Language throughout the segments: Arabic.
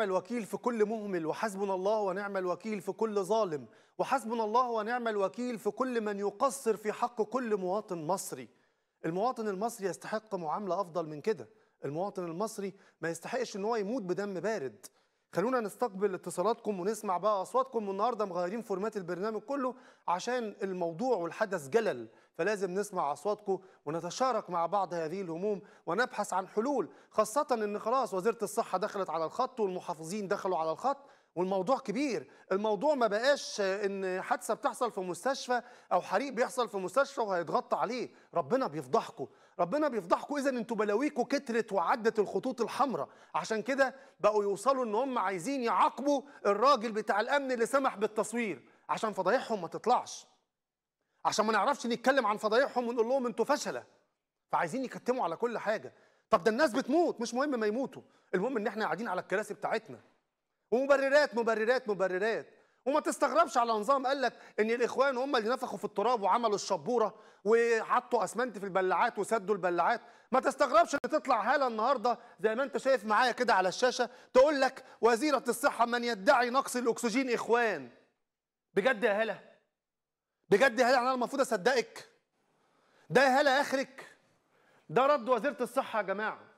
نعم الوكيل في كل مهمل وحسبنا الله ونعم الوكيل في كل ظالم وحسبنا الله ونعم الوكيل في كل من يقصر في حق كل مواطن مصري المواطن المصري يستحق معاملة أفضل من كده المواطن المصري ما يستحقش ان هو يموت بدم بارد خلونا نستقبل اتصالاتكم ونسمع بقى اصواتكم النهارده مغيرين فورمات البرنامج كله عشان الموضوع والحدث جلل فلازم نسمع اصواتكم ونتشارك مع بعض هذه الهموم ونبحث عن حلول خاصه ان خلاص وزيره الصحه دخلت على الخط والمحافظين دخلوا على الخط والموضوع كبير الموضوع ما بقاش ان حادثه بتحصل في مستشفى او حريق بيحصل في مستشفى وهيتغطى عليه ربنا بيفضحكم ربنا بيفضحكم اذا انتوا بلاويكوا كترت وعدت الخطوط الحمراء عشان كده بقوا يوصلوا ان هم عايزين يعاقبوا الراجل بتاع الامن اللي سمح بالتصوير عشان فضايحهم ما تطلعش عشان ما نعرفش نتكلم عن فضايحهم ونقول لهم انتوا فشله فعايزين يكتموا على كل حاجه طب ده الناس بتموت مش مهم ما يموتوا المهم ان احنا قاعدين على الكراسي بتاعتنا ومبررات مبررات مبررات وما تستغربش على نظام قال لك ان الاخوان هم اللي نفخوا في التراب وعملوا الشبوره وحطوا اسمنت في البلاعات وسدوا البلاعات ما تستغربش ان تطلع هاله النهارده زي ما انت شايف معايا كده على الشاشه تقول لك وزيره الصحه من يدعي نقص الاكسجين اخوان بجد يا هاله بجد يا هاله يعني انا المفروض اصدقك ده يا هاله اخرك ده رد وزيره الصحه يا جماعه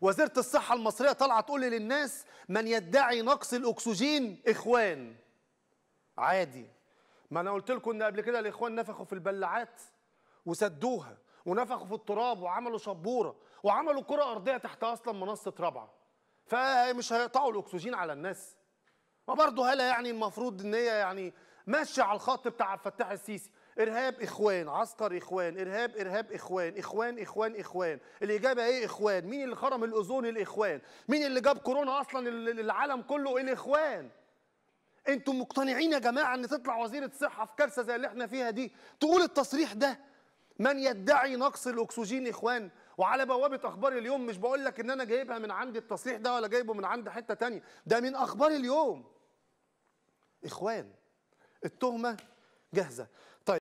وزيرة الصحة المصرية طالعة تقول للناس من يدعي نقص الأكسجين إخوان عادي ما أنا قلت لكم إن قبل كده الإخوان نفخوا في البلاعات وسدوها ونفخوا في التراب وعملوا شبورة وعملوا كرة أرضية تحت أصلا منصة رابعة فمش هيقطعوا الأكسجين على الناس ما برضه هلا يعني المفروض إن هي يعني ماشي على الخط بتاع عبد الفتاح السيسي ارهاب اخوان عسكر اخوان ارهاب ارهاب اخوان اخوان اخوان اخوان الاجابه ايه اخوان مين اللي خرم الاوزون الاخوان مين اللي جاب كورونا اصلا العالم كله الاخوان انتوا مقتنعين يا جماعه ان تطلع وزيره صحه في كارثه زي اللي احنا فيها دي تقول التصريح ده من يدعي نقص الاكسجين اخوان وعلى بوابه اخبار اليوم مش بقول لك ان انا جايبها من عند التصريح ده ولا جايبه من عند حته تانية ده من اخبار اليوم اخوان التهمه جاهزه